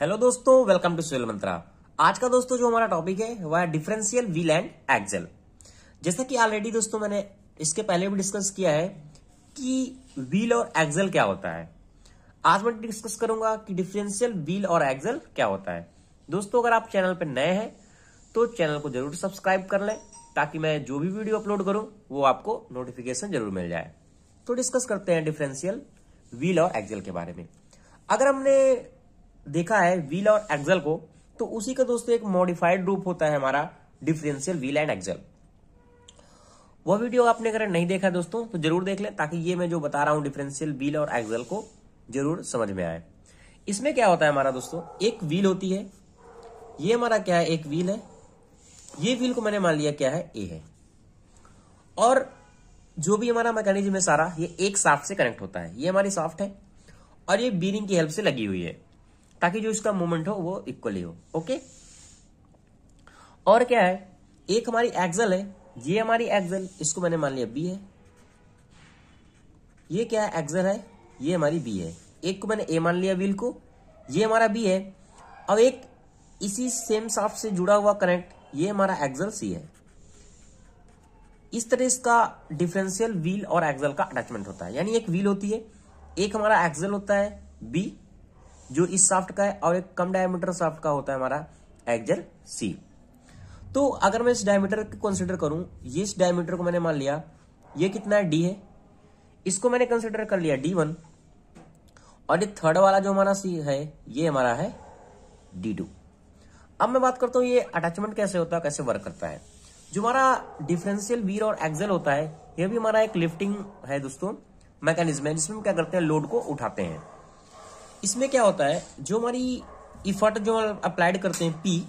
Hello दोस्तों welcome to सुल मंत्रा आज का दोस्तों जो हमारा टॉपिक है वह है डिफरेंशियल व्हील एंड एक्सेल जैसा कि ऑलरेडी दोस्तों मैंने इसके पहले भी डिस्कस किया है कि व्हील और एक्सेल क्या होता है आज मैं डिस्कस करूंगा कि डिफरेंशियल व्हील और एक्सेल क्या होता है दोस्तों अगर आप चैनल पर नए हैं तो चैनल को जरूर सब्सक्राइब कर लें ताकि मैं जो भी वीडियो अपलोड करूं वो आपको नोटिफिकेशन जरूर मिल जाए तो डिस्कस करते हैं डिफरेंशियल व्हील और एक्सेल के बारे में अगर हमने देखा है व्हील और एक्सल को तो उसी का दोस्तों एक मॉडिफाइड रूप होता है हमारा डिफरेंशियल व्हील एंड एक्सल वह वीडियो आपने अगर नहीं देखा दोस्तों तो जरूर देख लें ताकि ये मैं जो बता रहा हूं डिफरेंशियल व्हील और एक्सल को जरूर समझ में आए इसमें क्या होता है हमारा दोस्तों एक व्हील होती है ये हमारा क्या है एक व्हील है ये व्हील को मैंने मान लिया क्या है ए है और जो भी हमारा मैकेनिज्म है सारा ये एक साफ्ट से कनेक्ट होता है ये हमारी साफ्ट है और ये बीरिंग की हेल्प से लगी हुई है ताकि जो इसका मूवमेंट हो वो इक्वली हो ओके और क्या है एक हमारी एक्सल है ये हमारी एक्सल इसको मैंने मान लिया बी है ये क्या है एक्सल है ये हमारी बी है एक को मैंने ए मान लिया व्हील को ये हमारा बी है अब एक इसी सेम साफ से जुड़ा हुआ कनेक्ट ये हमारा एक्सल सी है इस तरह इसका डिफरेंशियल व्हील और एक्सल का अटैचमेंट होता है यानी एक व्हील होती है एक हमारा एक्सल होता है बी जो इस साफ्ट का है और एक कम डायमीटर साफ्ट का होता है हमारा एक्जल सी तो अगर मैं इस डायमीटर को कंसिडर करूं ये इस डायमीटर को मैंने मान लिया ये कितना है डी है इसको मैंने कंसिडर कर लिया डी वन और ये थर्ड वाला जो हमारा सी है ये हमारा है डी टू अब मैं बात करता हूँ ये अटैचमेंट कैसे होता है कैसे वर्क करता है जो हमारा डिफरेंशियल वीर और एक्सेल होता है ये भी हमारा एक लिफ्टिंग है दोस्तों मैकेनिज्म है जिसमें क्या करते हैं लोड को उठाते हैं इसमें क्या होता है जो हमारी इफर्ट जो अप्लाइड करते हैं पी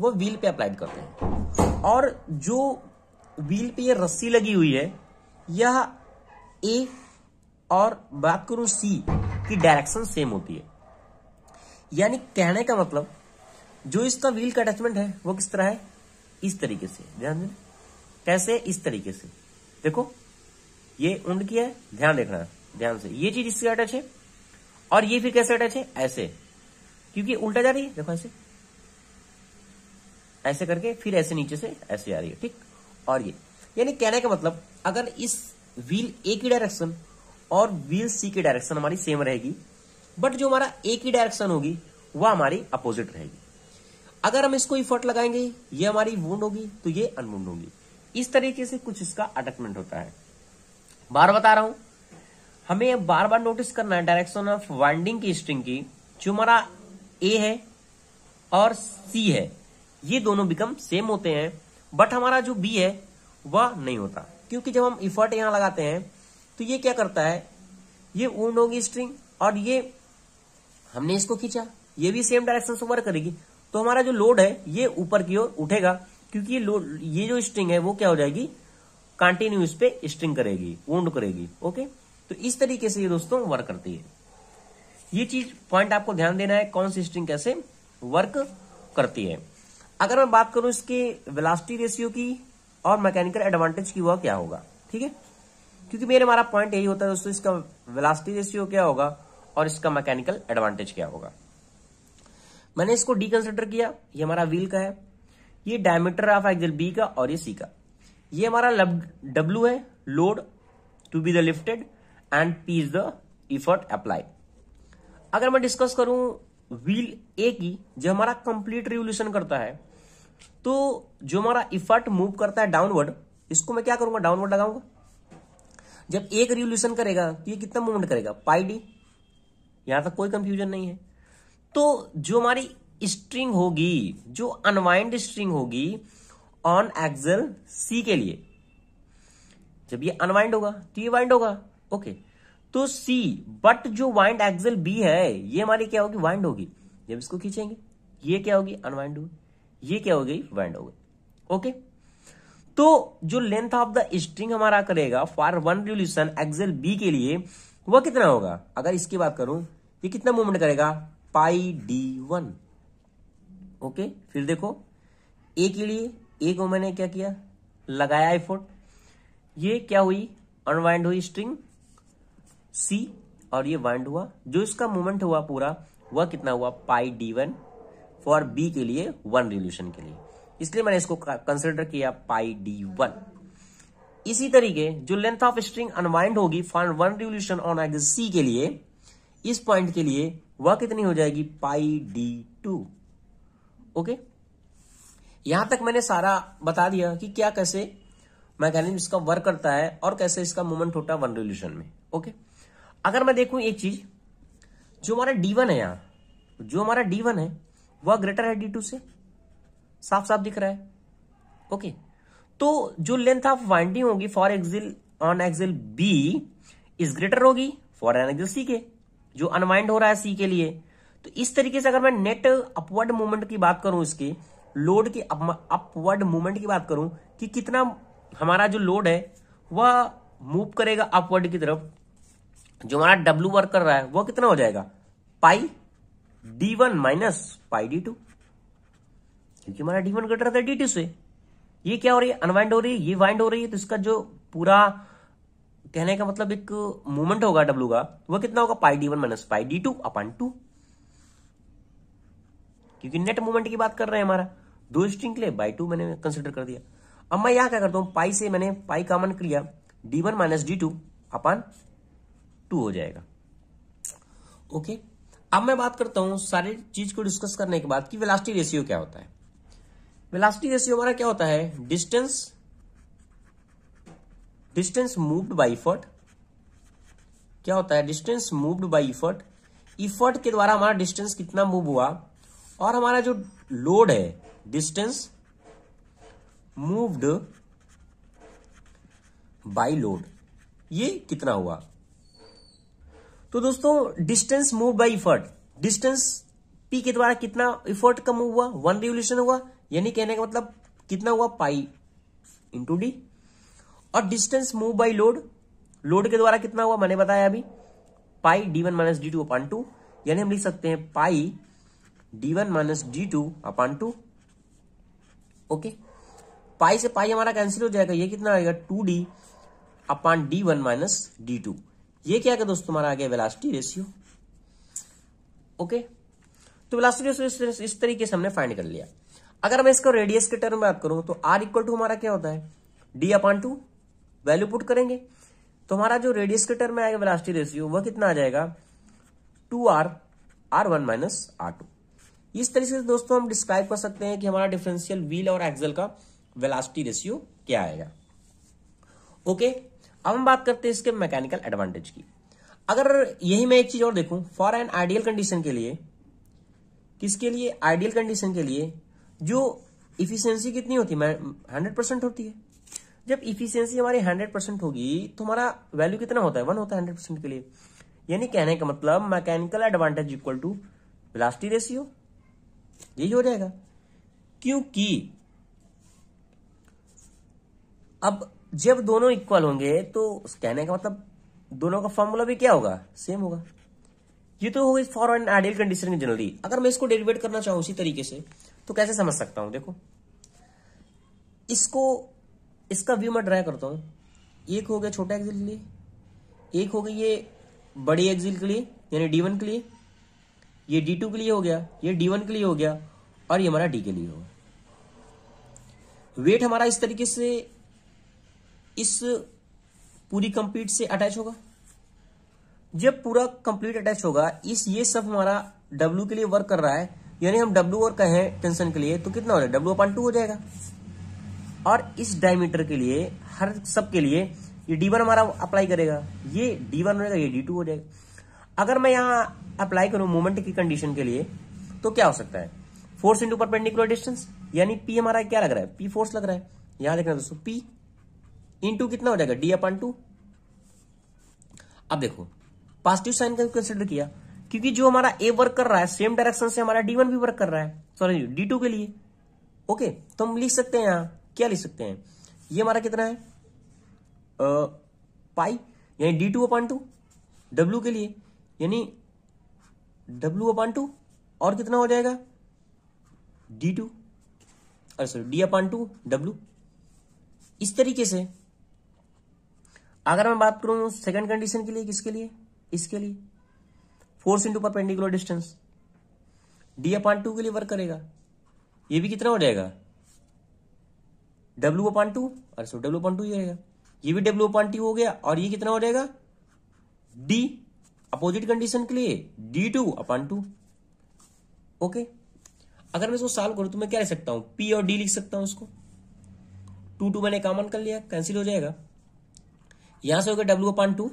वो व्हील पे अप्लाइड करते हैं और जो व्हील पे ये रस्सी लगी हुई है यह ए और बात करूं सी की डायरेक्शन सेम होती है यानी कहने का मतलब जो इसका व्हील का अटैचमेंट है वो किस तरह है इस तरीके से ध्यान देना कैसे इस तरीके से देखो ये उंड की है ध्यान देखना है ध्यान से ये चीज इससे अटैच है और ये फिर कैसे अटैच है ऐसे क्योंकि उल्टा जा रही है देखो ऐसे ऐसे करके फिर ऐसे नीचे से ऐसे आ रही है ठीक और ये यानी कहने का मतलब अगर इस व्हील ए की डायरेक्शन और व्हील सी की डायरेक्शन हमारी सेम रहेगी बट जो हमारा ए की डायरेक्शन होगी वह हमारी अपोजिट रहेगी अगर हम इसको इफर्ट लगाएंगे ये हमारी वुंड होगी तो ये अनवोड होगी इस तरीके से कुछ इसका अटैचमेंट होता है बार बता रहा हूं हमें बार बार नोटिस करना है डायरेक्शन ऑफ वाइंडिंग की स्ट्रिंग की जो हमारा ए है और सी है ये दोनों बिकम सेम होते हैं बट हमारा जो बी है वह नहीं होता क्योंकि जब हम इफर्ट यहां लगाते हैं तो ये क्या करता है ये ऊंड होगी स्ट्रिंग और ये हमने इसको खींचा ये भी सेम डायरेक्शन से वर्क करेगी तो हमारा जो लोड है ये ऊपर की ओर उठेगा क्योंकि ये लोड ये जो स्ट्रिंग है वो क्या हो जाएगी कंटिन्यू इस पे स्ट्रिंग करेगी ऊंड करेगी ओके तो इस तरीके से ये दोस्तों वर्क करती है ये चीज पॉइंट आपको ध्यान देना है कौन सी स्ट्रिंग कैसे वर्क करती है अगर मैं बात करूं इसके वेलासिटी रेशियो की और मैकेनिकल एडवांटेज की वह क्या होगा ठीक है क्योंकि मेरे हमारा पॉइंट यही होता है दोस्तों इसका वेलासिटी रेशियो क्या होगा और इसका मैकेनिकल एडवांटेज क्या होगा मैंने इसको डी कंसिडर किया ये हमारा व्हील का है ये डायमीटर ऑफ एक्सल बी का और ये सी का ये हमारा डब्ल्यू है load to be the lifted and P is the effort apply अगर मैं डिस्कस करूं व्हील ए की जो हमारा कंप्लीट रिवोल्यूशन करता है तो जो हमारा इफर्ट मूव करता है डाउनवर्ड इसको मैं क्या करूंगा डाउनवर्ड लगाऊंगा जब एक रिवोल्यूशन करेगा तो ये कितना मूवमेंट करेगा पाई डी यहां तक कोई कंफ्यूजन नहीं है तो जो हमारी स्ट्रिंग होगी जो अनवाइंड स्ट्रिंग होगी ऑन एक्सल सी के लिए जब ये अनवाइंड होगा तो ये वाइंड होगा ओके तो सी बट जो वाइंड एक्सल बी है ये हमारी क्या होगी वाइंड होगी जब इसको खींचेंगे ये क्या होगी अनवाइंड होगी ये क्या हो गई वाइंड हो गई ओके तो जो लेंथ ऑफ द स्ट्रिंग हमारा करेगा for one revolution axle B के लिए वह कितना होगा अगर इसकी बात करूं ये कितना मूवमेंट करेगा पाई डी वन ओके फिर देखो ए के लिए ए को मैंने क्या किया लगाया एफोर्ट ये क्या हुई अनवाइंड हुई स्ट्रिंग सी और ये वांड हुआ जो इसका मूवमेंट हुआ पूरा वह कितना हुआ pi D one for B के लिए वन रिवल्यूशन के लिए इसलिए मैंने इसको कंसिडर किया पाई डी वन इसी तरीके जो लेंथ ऑफ स्ट्रिंग अनवाइंड होगी for one revolution on X C के लिए इस पॉइंट के लिए वह कितनी हो जाएगी पाई डी टू ओके यहां तक मैंने सारा बता दिया कि क्या कैसे मैकेनिज्म इसका वर्क करता है और कैसे इसका मूवमेंट होता है वन रिवल्यूशन में ओके okay? अगर मैं देखूं एक चीज जो हमारा डी वन है यहां जो हमारा डी वन है वह ग्रेटर है डी टू से साफ साफ दिख रहा है ओके तो जो लेंथ ऑफ वाइंडिंग होगी for axle on axle B is greater होगी फॉर एन एक्सिल सी के जो अनवाइंड हो रहा है सी के लिए तो इस तरीके से अगर मैं नेट अपवर्ड मूवमेंट की बात करूं इसके लोड की अपवर्ड मूवमेंट की बात करूं कि कितना हमारा जो लोड है वह मूव करेगा अपवर्ड की तरफ जो हमारा डब्लू वर्क कर रहा है वो कितना हो जाएगा pi D one minus pi D two क्योंकि हमारा डी वन कट रहा था डी टू से ये क्या हो रही है अनवाइंड हो रही है ये वाइंड हो रही है तो इसका जो पूरा कहने का मतलब एक मूवमेंट होगा डब्ल्यू का वह कितना होगा pi D one minus pi D two upon two क्योंकि नेट मूवमेंट की बात कर रहे हैं हमारा दो स्ट्रिंग के लिए बाई टू मैंने कंसिडर कर दिया अब मैं यहां क्या करता हूं पाई से मैंने पाई कॉमन कर लिया D one minus D two upon two हो जाएगा ओके अब मैं बात करता हूं सारी चीज को डिस्कस करने के बाद कि वेलास्टी रेशियो क्या होता है वेलास्टी रेशियो हमारा क्या होता है distance distance moved by effort क्या होता है distance moved by effort effort के द्वारा हमारा डिस्टेंस कितना मूव हुआ और हमारा जो लोड है डिस्टेंस मूव्ड बाई लोड ये कितना हुआ तो दोस्तों distance move by effort distance P के द्वारा कितना इफर्ट कम हुआ वन रिवोल्यूशन हुआ यानी कहने का मतलब कितना हुआ पाई इंटू डी और distance move by load load के द्वारा कितना हुआ मैंने बताया अभी pi D one minus D two upon two यानी हम लिख सकते हैं pi D one minus D two upon two okay pi से पाई हमारा कैंसिल हो जाएगा ये कितना आएगा two D upon D one minus D two ये क्या दोस्तों तुम्हारा आ गया वेलासिटी रेशियो ओके तो वेलास्टी रेशियो इस, इस तरीके से हमने फाइंड कर लिया अगर मैं इसको रेडियस के टर्म में बात करूं तो आर इक्वल टू हमारा क्या होता है D upon two value put करेंगे तो हमारा जो रेडियस के टर्म में आएगा वेलास्टी रेशियो वह कितना आ जाएगा two R R one minus R two इस तरीके से दोस्तों हम डिस्क्राइब कर सकते हैं कि हमारा डिफरेंशियल व्हील और एक्सल का वेलास्टी रेशियो क्या आएगा ओके okay? अब हम बात करते हैं इसके मैकेनिकल एडवांटेज की अगर यही मैं एक चीज और देखूं फॉर एन आइडियल कंडीशन के लिए किसके लिए आइडियल कंडीशन के लिए जो इफिशियंसी कितनी होती है हंड्रेड परसेंट होती है जब इफिशियंसी हमारी हंड्रेड परसेंट होगी तो हमारा वैल्यू कितना होता है वन होता है हंड्रेड परसेंट के लिए यानी कहने का मतलब mechanical advantage equal to plastic ratio यही हो जाएगा क्योंकि अब जब दोनों इक्वल होंगे तो कहने का मतलब दोनों का फॉर्मूला भी क्या होगा सेम होगा ये तो होगी फॉर एंड आइडियल कंडीशन की जनरली अगर मैं इसको डेरिवेट करना चाहूं इसी तरीके से तो कैसे समझ सकता हूं देखो इसको इसका व्यू मैं ड्राई करता हूं एक हो गया छोटा एक्सिल के लिए एक हो गई ये बड़ी एक्सिल के लिए यानी डी के लिए ये डी के लिए हो गया ये डी के लिए हो गया और ये हमारा डी के लिए होगा वेट हमारा इस तरीके से इस पूरी कंप्लीट से अटैच होगा जब पूरा कंप्लीट अटैच होगा इस ये सब हमारा W के लिए वर्क कर रहा है यानी हम W और कहें टेंशन के लिए तो कितना हो जाएगा W अपॉन टू हो जाएगा और इस डायमीटर के लिए हर सब के लिए ये डी वन हमारा अप्लाई करेगा ये डी वन हो जाएगा ये डी टू हो जाएगा अगर मैं यहाँ अप्लाई करूं मोमेंट की कंडीशन के लिए तो क्या हो सकता है फोर्स इंटू परपेंडिकुलर डिस्टेंस यानी पी हमारा क्या लग रहा है पी फोर्स लग रहा है यहां देखना दोस्तों पी इंटू कितना हो जाएगा डी अपन टू अब देखो पॉजिटिव साइन का कंसिडर किया क्योंकि जो हमारा ए वर्क कर रहा है सेम डायरेक्शन से हमारा डी वन भी वर्क कर रहा है सॉरी डी टू के लिए ओके तो हम लिख सकते हैं यहां क्या लिख सकते हैं ये हमारा कितना है आ, पाई यानी D two upon two W के लिए यानी डब्ल्यू अपन टू और कितना हो जाएगा डी टू अरे sorry D upon two W इस तरीके से अगर मैं बात करूं सेकंड कंडीशन के लिए किसके लिए इसके लिए force into perpendicular distance D upon two के लिए वर्क करेगा ये भी कितना हो जाएगा डब्ल्यू अपान टू अरे सो डब्ल्यू अपान टू ही रहेगा ये भी डब्ल्यू अपान टू हो गया और ये कितना हो जाएगा डी अपोजिट कंडीशन के लिए D two upon two okay अगर मैं इसको सॉल्व करूं तो मैं क्या लिख सकता हूं पी और डी लिख सकता हूं उसको टू टू मैंने कॉमन कर लिया कैंसिल हो जाएगा यहां से होगा डब्ल्यू अपॉन टू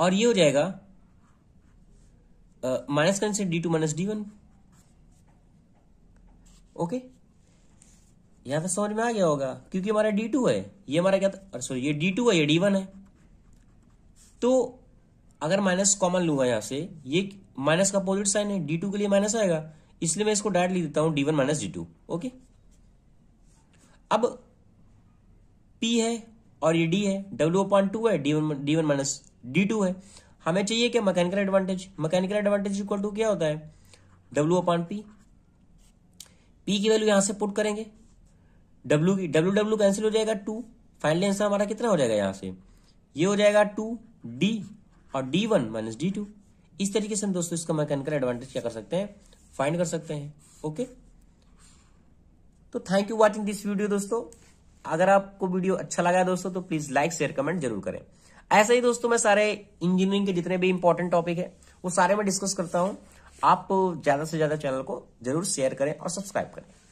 और ये हो जाएगा माइनस करने से D two minus D one okay यहां पे समझ में आ गया होगा क्योंकि हमारा डी टू है ये हमारा क्या था सॉरी ये डी टू है ये डी वन है तो अगर माइनस कॉमन लूंगा यहां से ये माइनस का अपोजिट साइन है डी टू के लिए माइनस आएगा इसलिए मैं इसको डायरेक्ट लिख देता हूं D one minus D two okay अब पी है और ये डी है डब्ल्यू अपॉन टू है D one D one minus D two है हमें चाहिए क्या mechanical advantage mechanical advantage equal to क्या होता है डब्ल्यू अपॉन पी पी की वैल्यू यहां से पुट करेंगे डब्ल्यू की डब्ल्यू डब्ल्यू कैंसिल हो जाएगा टू फाइनल आंसर हमारा कितना हो जाएगा यहां से ये हो जाएगा टू डी और D one minus D two इस तरीके से हम दोस्तों इसका मैकेनिकल एडवांटेज क्या कर सकते हैं फाइंड कर सकते हैं ओके तो thank you watching this video दोस्तों अगर आपको वीडियो अच्छा लगा दोस्तों तो प्लीज लाइक शेयर कमेंट जरूर करें ऐसे ही दोस्तों मैं सारे इंजीनियरिंग के जितने भी इंपॉर्टेंट टॉपिक है वो सारे मैं डिस्कस करता हूं आप ज्यादा से ज्यादा चैनल को जरूर शेयर करें और सब्सक्राइब करें